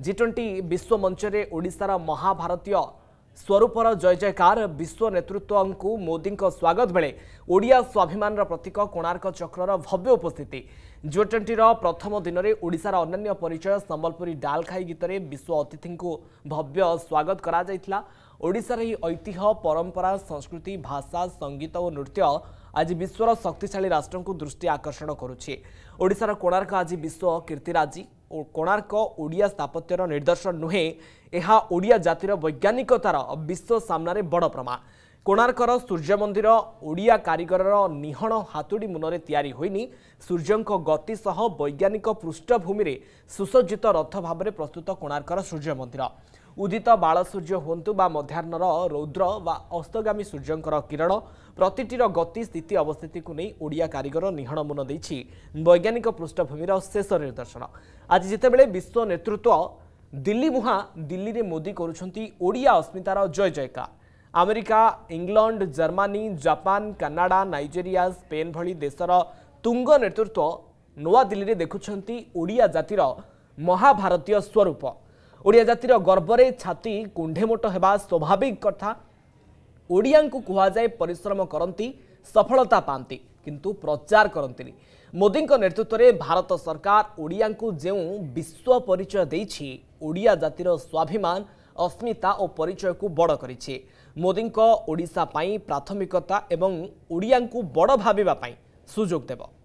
G twenty ବିଶ୍ୱ ମଞ୍ଚରେ ଓଡ଼ିଶାର ମହାଭାରତୀୟ ସ୍ୱରୂପର ଜୟ ଜୟକାର ବିଶ୍ୱ ନେତୃତ୍ୱଙ୍କୁ ମୋଦିଙ୍କ ସ୍ୱାଗତ ବେଳେ ଓଡ଼ିଆ ସ୍ୱାଭିମାନର ପ୍ରତୀକ କୋଣାର୍କ ଚକ୍ରର ଭବ୍ୟ ଉପସ୍ଥିତି ଜି ଟ୍ୱେଣ୍ଟିର ପ୍ରଥମ ଦିନରେ ଓଡ଼ିଶାର ଅନ୍ୟାନ୍ୟ ପରିଚୟ ସମ୍ବଲପୁରୀ ଡାଲଖାଇ ଗୀତରେ ବିଶ୍ୱ ଅତିଥିଙ୍କୁ ଭବ୍ୟ ସ୍ୱାଗତ କରାଯାଇଥିଲା ଓଡ଼ିଶାର ଏହି ଐତିହ୍ୟ ପରମ୍ପରା ସଂସ୍କୃତି ଭାଷା ସଙ୍ଗୀତ ଓ ନୃତ୍ୟ ଆଜି ବିଶ୍ୱର ଶକ୍ତିଶାଳୀ ରାଷ୍ଟ୍ରଙ୍କୁ ଦୃଷ୍ଟି ଆକର୍ଷଣ କରୁଛି ଓଡ଼ିଶାର କୋଣାର୍କ ଆଜି ବିଶ୍ୱ କୀର୍ତ୍ତିରାଜି ଓ କୋଣାର୍କ ଓଡ଼ିଆ ସ୍ଥାପତ୍ୟର ନିଦର୍ଶନ ନୁହେଁ ଏହା ଓଡ଼ିଆ ଜାତିର ବୈଜ୍ଞାନିକତାର ବିଶ୍ୱ ସାମ୍ନାରେ ବଡ଼ ପ୍ରମାଣ କୋଣାର୍କର ସୂର୍ଯ୍ୟମନ୍ଦିର ଓଡ଼ିଆ କାରିଗରର ନିହଣ ହାତୁଡ଼ି ମୁନରେ ତିଆରି ହୋଇନି ସୂର୍ଯ୍ୟଙ୍କ ଗତି ସହ ବୈଜ୍ଞାନିକ ପୃଷ୍ଠଭୂମିରେ ସୁସଜ୍ଜିତ ରଥ ଭାବରେ ପ୍ରସ୍ତୁତ କୋଣାର୍କର ସୂର୍ଯ୍ୟ ମନ୍ଦିର ଉଦିତ ବାଳ ସୂର୍ଯ୍ୟ ହୁଅନ୍ତୁ ବା ମଧ୍ୟାହ୍ନର ରୌଦ୍ର ବା ଅସ୍ତଗାମୀ ସୂର୍ଯ୍ୟଙ୍କର କିରଣ ପ୍ରତିଟିର ଗତି ସ୍ଥିତି ଅବସ୍ଥିତିକୁ ନେଇ ଓଡ଼ିଆ କାରିଗର ନିହଣ ମୁନ ଦେଇଛି ବୈଜ୍ଞାନିକ ପୃଷ୍ଠଭୂମିର ଶେଷ ନିଦର୍ଶନ ଆଜି ଯେତେବେଳେ ବିଶ୍ୱ ନେତୃତ୍ୱ ଦିଲ୍ଲୀ ମୁହାଁ ଦିଲ୍ଲୀରେ ମୋଦି କରୁଛନ୍ତି ଓଡ଼ିଆ ଅସ୍ମିତାର ଜୟ ଜୟକା America England Germany Japan Canada Nigeria Spain ଭଳି ଦେଶର ତୁଙ୍ଗ ନେତୃତ୍ୱ ନୂଆଦିଲ୍ଲୀରେ ଦେଖୁଛନ୍ତି ଓଡ଼ିଆ ଜାତିର ମହାଭାରତୀୟ ସ୍ୱରୂପ ଓଡ଼ିଆ ଜାତିର ଗର୍ବରେ ଛାତି କୁଣ୍ଢେମୋଟ ହେବା ସ୍ୱାଭାବିକ କଥା ଓଡ଼ିଆଙ୍କୁ କୁହାଯାଏ ପରିଶ୍ରମ କରନ୍ତି ସଫଳତା ପାଆନ୍ତି କିନ୍ତୁ ପ୍ରଚାର କରନ୍ତିନି ମୋଦିଙ୍କ ନେତୃତ୍ୱରେ ଭାରତ ସରକାର ଓଡ଼ିଆଙ୍କୁ ଯେଉଁ ବିଶ୍ୱ ପରିଚୟ ଦେଇଛି ଓଡ଼ିଆ ଜାତିର ସ୍ୱାଭିମାନ ଅସ୍ମିତା ଓ ପରିଚୟକୁ ବଡ଼ କରିଛି ମୋଦିଙ୍କ ଓଡ଼ିଶା ପାଇଁ ପ୍ରାଥମିକତା ଏବଂ ଓଡ଼ିଆଙ୍କୁ ବଡ଼ ଭାବିବା ପାଇଁ ସୁଯୋଗ ଦେବ